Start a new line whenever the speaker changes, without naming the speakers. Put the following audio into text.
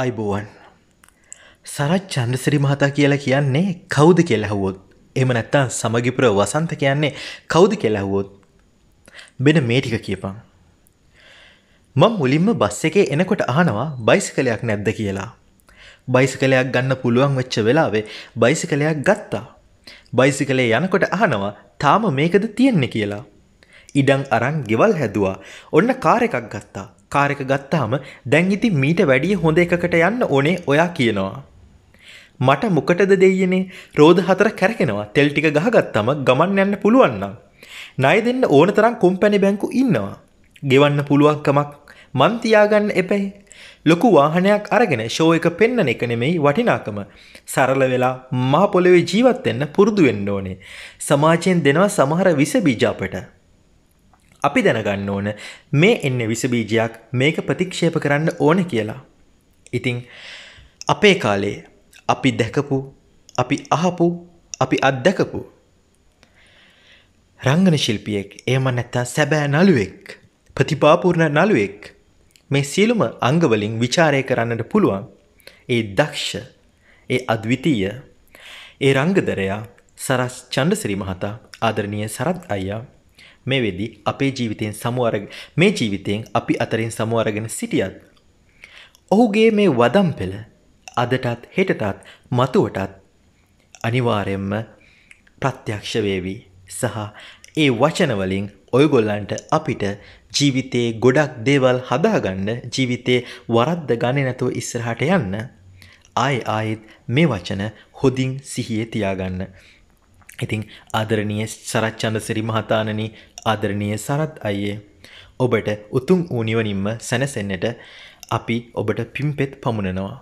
අයිබෝවන් සරත් චන්දසිරි මහතා කියලා කියන්නේ කවුද කෙලහුවොත් එම නැත්තා සමගිපුර වසන්ත කියන්නේ කවුද කෙලහුවොත් මෙන මේ ටික කියපං මං මුලින්ම බස් එකේ එනකොට අහනවා බයිසිකලයක් නැද්ද කියලා බයිසිකලයක් ගන්න පුළුවන් වෙච්ච වෙලාවේ බයිසිකලයක් ගත්තා බයිසිකලේ යනකොට අහනවා තාම මේකද තියෙන්නේ කියලා ඉඩං අරන් ගෙවල් හැදවා ඔන්න කාර එකක් ගත්තා කාර එක ගත්තාම දැන් ඉති මීට වැඩිය හොඳ එකකට යන්න ඕනේ ඔයා කියනවා. මට මොකටද දෙයනේ රෝධ හතර කැරකෙනවා තෙල් ටික ගහගත්තම ගමන් යන්න පුළුවන්නම්. ණය දෙන්න ඕන තරම් කොම්පැනි බැංකු ඉන්නවා. ගෙවන්න පුළුවන්කමක් මන් තියාගන්න එපැයි. ලොකු වාහනයක් අරගෙන ෂෝ එක පෙන්නන එක නෙමෙයි වටිනාකම. සරල වෙලා මහ පොළවේ ජීවත් වෙන්න පුරුදු වෙන්න ඕනේ. සමාජයෙන් දෙනවා සමහර විස බීජ අපට. අපි දැනගන්න ඕන මේ එන්න විසබීජයක් මේක ප්‍රතික්ෂේප කරන්න ඕන කියලා. ඉතිං අපේ කාලේ අපි දැකපු අපි අහපු අපි අත්දැකපු රංගන ශිල්පියෙක් එම නැත්තා සැබෑ නළුවෙක් ප්‍රතිපාපූර්ණ නළුවෙක් මේ සියලුම අංගවලින් විචාරය කරන්නට පුළුවන් ඒ දක්ෂ ඒ අද්විතීය ඒ රංගදරයා සරස් චන්ඩසිරි මහතා ආදරණය සරත් අයියා මේ වෙදී අපේ ජීවිතයෙන් සමුවර මේ ජීවිතයෙන් අපි අතරින් සමුවරගෙන සිටියත්. ඔහුගේ මේ වදම් පෙළ අදටත් හෙටටත් මතුවටත් අනිවාරයෙන්ම ප්‍රත්‍යක්ෂවේවී සහ ඒ වචනවලින් ඔයගොල්ලන්ට අපිට ජීවිතයේ ගොඩක් දේවල් හදාගන්න ජීවිතේ වරද්ද ගණන නැතුව ඉස්සරහට යන්න ආය ආයෙත් මේ වචන හොදින් සිහියේ තියාගන්න ඉතිං ආදරණිය සරච්චන්ද සිරි මහතානනි ආදරණිය සරත් අයියේ. ඔබට උතුම් ඌනිවනින්ම සැනසෙන්නට අපි ඔබට පිම්පෙත් පමුණනවා.